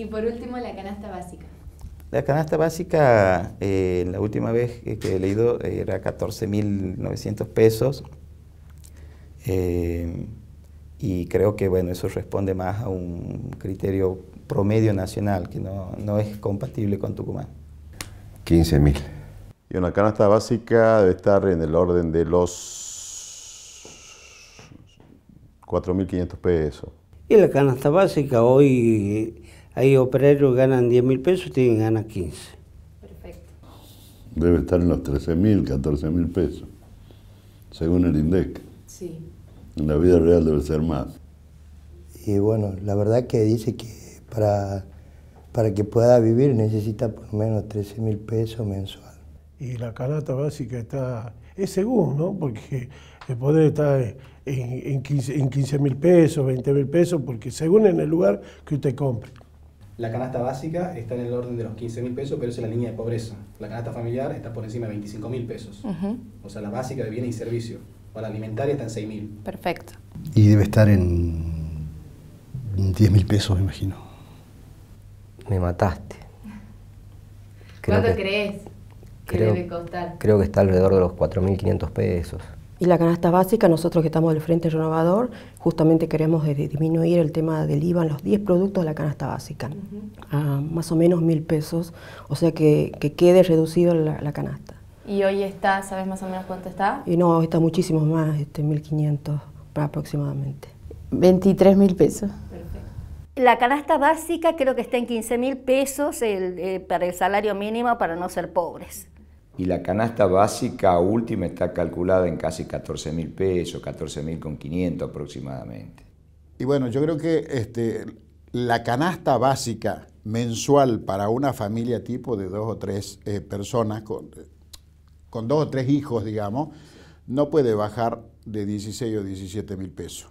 Y por último, la canasta básica. La canasta básica, eh, la última vez que he leído, eh, era 14.900 pesos. Eh, y creo que bueno, eso responde más a un criterio promedio nacional, que no, no es compatible con Tucumán. 15.000. Y una canasta básica debe estar en el orden de los 4.500 pesos. Y la canasta básica hoy hay operarios ganan 10 mil pesos y tienen ganas 15. Perfecto. Debe estar en los 13 mil, 14 mil pesos, según el INDEC. Sí. En la vida real debe ser más. Y bueno, la verdad que dice que para, para que pueda vivir necesita por lo menos 13 mil pesos mensual. Y la canasta básica está, es según, ¿no? Porque el poder está en, en 15 mil pesos, 20 mil pesos, porque según en el lugar que usted compre. La canasta básica está en el orden de los 15 mil pesos, pero es la línea de pobreza. La canasta familiar está por encima de 25 mil pesos. O sea, la básica de bienes y servicios. O la alimentaria está en 6 mil. Perfecto. Y debe estar en 10 mil pesos, me imagino. Me mataste. ¿Cuánto crees que debe costar? Creo que está alrededor de los 4.500 pesos. Y la canasta básica, nosotros que estamos del Frente Renovador, justamente queremos disminuir el tema del IVA en los 10 productos de la canasta básica, a más o menos mil pesos, o sea que, quede reducido la, canasta. ¿Y hoy está, sabes más o menos cuánto está? Y no, está muchísimo más, este, 1.500 aproximadamente. 23 mil pesos. La canasta básica creo que está en 15 mil pesos eh, para el salario mínimo para no ser pobres y la canasta básica última está calculada en casi 14 mil pesos, 14 mil con 500 aproximadamente. Y bueno, yo creo que este, la canasta básica mensual para una familia tipo de dos o tres eh, personas, con, con dos o tres hijos, digamos, no puede bajar de 16 o 17 mil pesos.